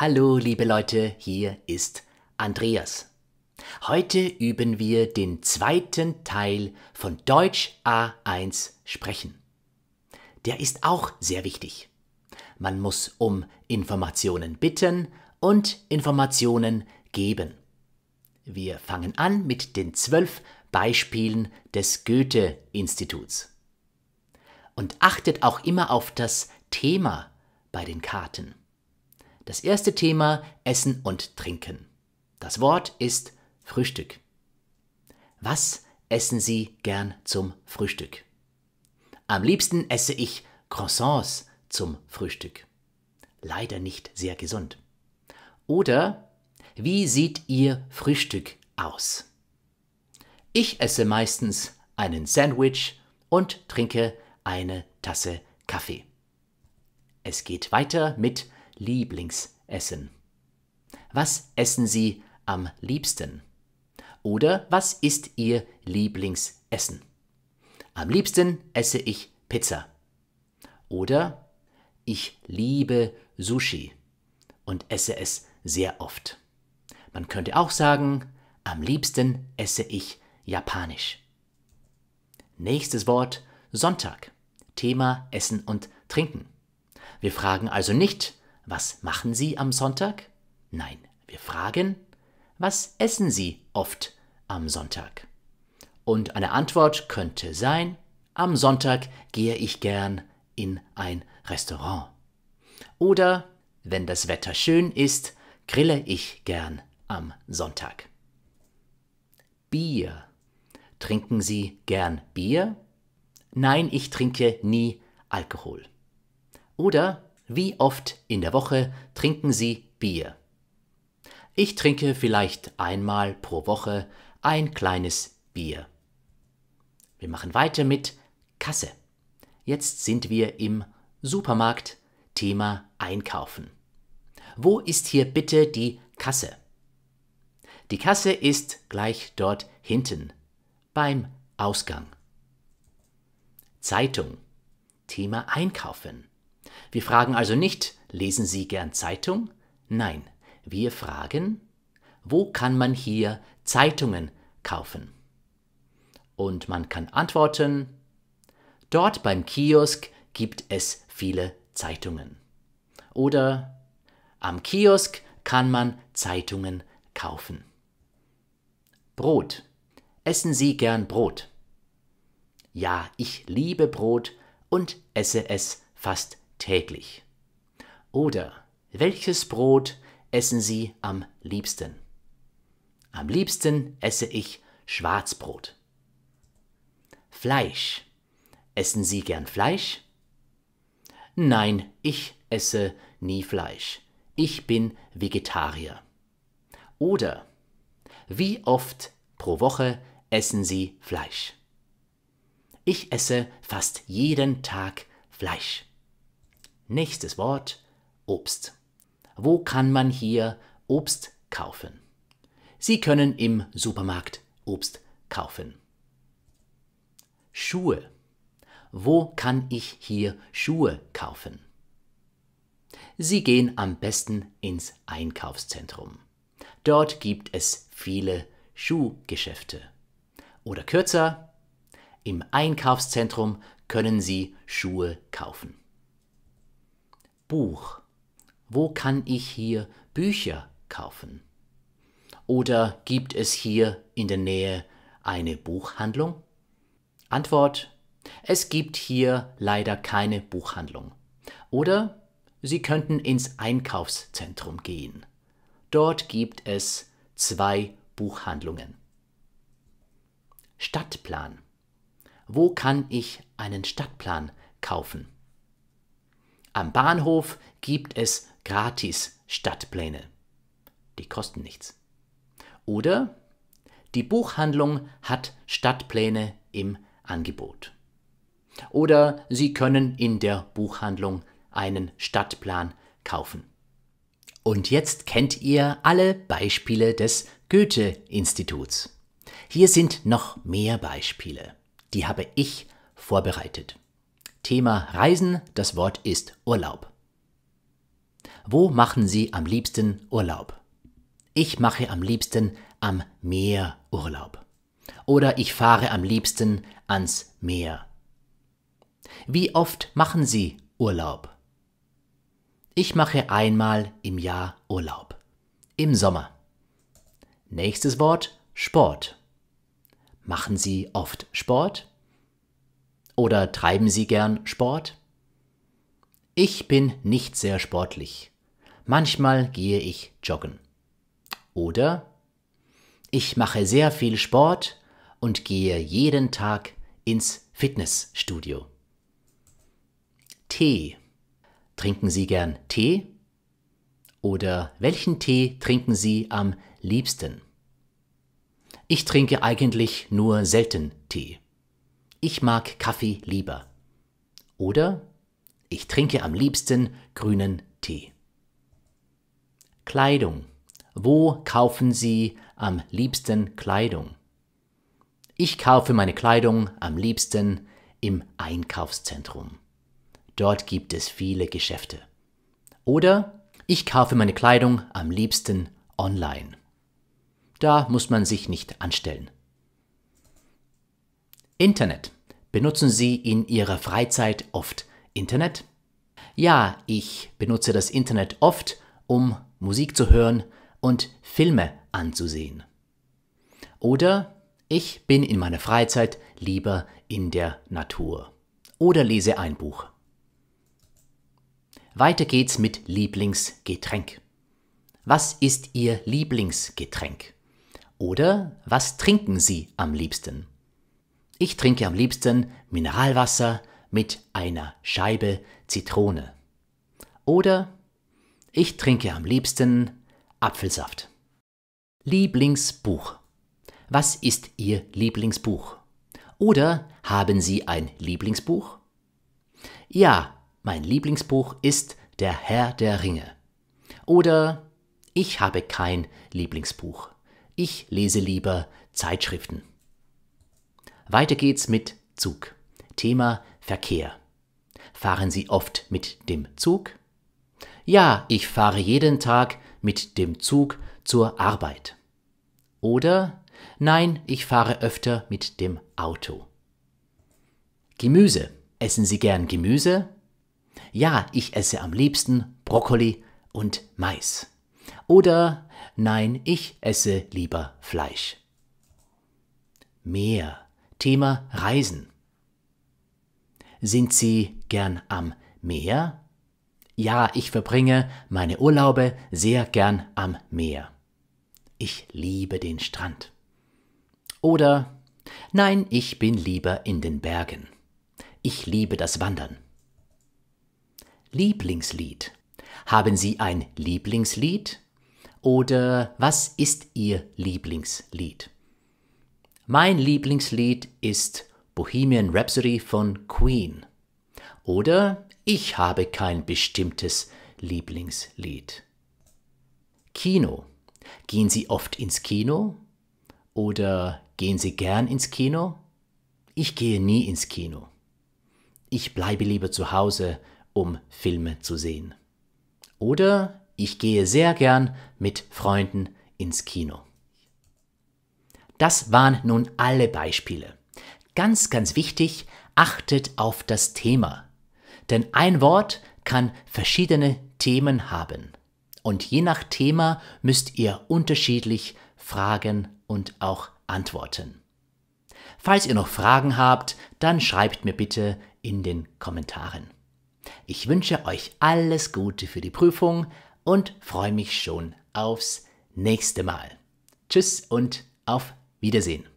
Hallo, liebe Leute, hier ist Andreas. Heute üben wir den zweiten Teil von Deutsch A1 sprechen. Der ist auch sehr wichtig. Man muss um Informationen bitten und Informationen geben. Wir fangen an mit den zwölf Beispielen des Goethe-Instituts. Und achtet auch immer auf das Thema bei den Karten. Das erste Thema Essen und Trinken. Das Wort ist Frühstück. Was essen Sie gern zum Frühstück? Am liebsten esse ich Croissants zum Frühstück. Leider nicht sehr gesund. Oder wie sieht Ihr Frühstück aus? Ich esse meistens einen Sandwich und trinke eine Tasse Kaffee. Es geht weiter mit Lieblingsessen? Was essen Sie am liebsten? Oder was ist Ihr Lieblingsessen? Am liebsten esse ich Pizza. Oder ich liebe Sushi und esse es sehr oft. Man könnte auch sagen, am liebsten esse ich Japanisch. Nächstes Wort Sonntag. Thema Essen und Trinken. Wir fragen also nicht, was machen Sie am Sonntag? Nein, wir fragen, was essen Sie oft am Sonntag? Und eine Antwort könnte sein, am Sonntag gehe ich gern in ein Restaurant. Oder, wenn das Wetter schön ist, grille ich gern am Sonntag. Bier. Trinken Sie gern Bier? Nein, ich trinke nie Alkohol. Oder wie oft in der Woche trinken Sie Bier? Ich trinke vielleicht einmal pro Woche ein kleines Bier. Wir machen weiter mit Kasse. Jetzt sind wir im Supermarkt. Thema Einkaufen. Wo ist hier bitte die Kasse? Die Kasse ist gleich dort hinten, beim Ausgang. Zeitung. Thema Einkaufen. Wir fragen also nicht, lesen Sie gern Zeitung? Nein, wir fragen, wo kann man hier Zeitungen kaufen? Und man kann antworten, dort beim Kiosk gibt es viele Zeitungen. Oder am Kiosk kann man Zeitungen kaufen. Brot. Essen Sie gern Brot? Ja, ich liebe Brot und esse es fast täglich? Oder welches Brot essen Sie am liebsten? Am liebsten esse ich Schwarzbrot. Fleisch. Essen Sie gern Fleisch? Nein, ich esse nie Fleisch. Ich bin Vegetarier. Oder wie oft pro Woche essen Sie Fleisch? Ich esse fast jeden Tag Fleisch. Nächstes Wort, Obst. Wo kann man hier Obst kaufen? Sie können im Supermarkt Obst kaufen. Schuhe. Wo kann ich hier Schuhe kaufen? Sie gehen am besten ins Einkaufszentrum. Dort gibt es viele Schuhgeschäfte. Oder kürzer, im Einkaufszentrum können Sie Schuhe kaufen. Buch. Wo kann ich hier Bücher kaufen? Oder gibt es hier in der Nähe eine Buchhandlung? Antwort: Es gibt hier leider keine Buchhandlung. Oder Sie könnten ins Einkaufszentrum gehen. Dort gibt es zwei Buchhandlungen. Stadtplan. Wo kann ich einen Stadtplan kaufen? Am Bahnhof gibt es gratis Stadtpläne. Die kosten nichts. Oder die Buchhandlung hat Stadtpläne im Angebot. Oder Sie können in der Buchhandlung einen Stadtplan kaufen. Und jetzt kennt ihr alle Beispiele des Goethe-Instituts. Hier sind noch mehr Beispiele. Die habe ich vorbereitet. Thema Reisen, das Wort ist Urlaub. Wo machen Sie am liebsten Urlaub? Ich mache am liebsten am Meer Urlaub. Oder ich fahre am liebsten ans Meer. Wie oft machen Sie Urlaub? Ich mache einmal im Jahr Urlaub. Im Sommer. Nächstes Wort Sport. Machen Sie oft Sport? Oder treiben Sie gern Sport? Ich bin nicht sehr sportlich. Manchmal gehe ich joggen. Oder ich mache sehr viel Sport und gehe jeden Tag ins Fitnessstudio. Tee. Trinken Sie gern Tee? Oder welchen Tee trinken Sie am liebsten? Ich trinke eigentlich nur selten Tee ich mag Kaffee lieber. Oder ich trinke am liebsten grünen Tee. Kleidung. Wo kaufen Sie am liebsten Kleidung? Ich kaufe meine Kleidung am liebsten im Einkaufszentrum. Dort gibt es viele Geschäfte. Oder ich kaufe meine Kleidung am liebsten online. Da muss man sich nicht anstellen. Internet. Benutzen Sie in Ihrer Freizeit oft Internet? Ja, ich benutze das Internet oft, um Musik zu hören und Filme anzusehen. Oder ich bin in meiner Freizeit lieber in der Natur. Oder lese ein Buch. Weiter geht's mit Lieblingsgetränk. Was ist Ihr Lieblingsgetränk? Oder was trinken Sie am liebsten? Ich trinke am liebsten Mineralwasser mit einer Scheibe Zitrone. Oder ich trinke am liebsten Apfelsaft. Lieblingsbuch. Was ist Ihr Lieblingsbuch? Oder haben Sie ein Lieblingsbuch? Ja, mein Lieblingsbuch ist Der Herr der Ringe. Oder ich habe kein Lieblingsbuch. Ich lese lieber Zeitschriften. Weiter geht's mit Zug. Thema Verkehr. Fahren Sie oft mit dem Zug? Ja, ich fahre jeden Tag mit dem Zug zur Arbeit. Oder nein, ich fahre öfter mit dem Auto. Gemüse. Essen Sie gern Gemüse? Ja, ich esse am liebsten Brokkoli und Mais. Oder nein, ich esse lieber Fleisch. Meer. Thema Reisen. Sind Sie gern am Meer? Ja, ich verbringe meine Urlaube sehr gern am Meer. Ich liebe den Strand. Oder nein, ich bin lieber in den Bergen. Ich liebe das Wandern. Lieblingslied. Haben Sie ein Lieblingslied? Oder was ist Ihr Lieblingslied? Mein Lieblingslied ist Bohemian Rhapsody von Queen. Oder ich habe kein bestimmtes Lieblingslied. Kino. Gehen Sie oft ins Kino? Oder gehen Sie gern ins Kino? Ich gehe nie ins Kino. Ich bleibe lieber zu Hause, um Filme zu sehen. Oder ich gehe sehr gern mit Freunden ins Kino. Das waren nun alle Beispiele. Ganz, ganz wichtig, achtet auf das Thema. Denn ein Wort kann verschiedene Themen haben. Und je nach Thema müsst ihr unterschiedlich fragen und auch antworten. Falls ihr noch Fragen habt, dann schreibt mir bitte in den Kommentaren. Ich wünsche euch alles Gute für die Prüfung und freue mich schon aufs nächste Mal. Tschüss und auf Wiedersehen. Wiedersehen.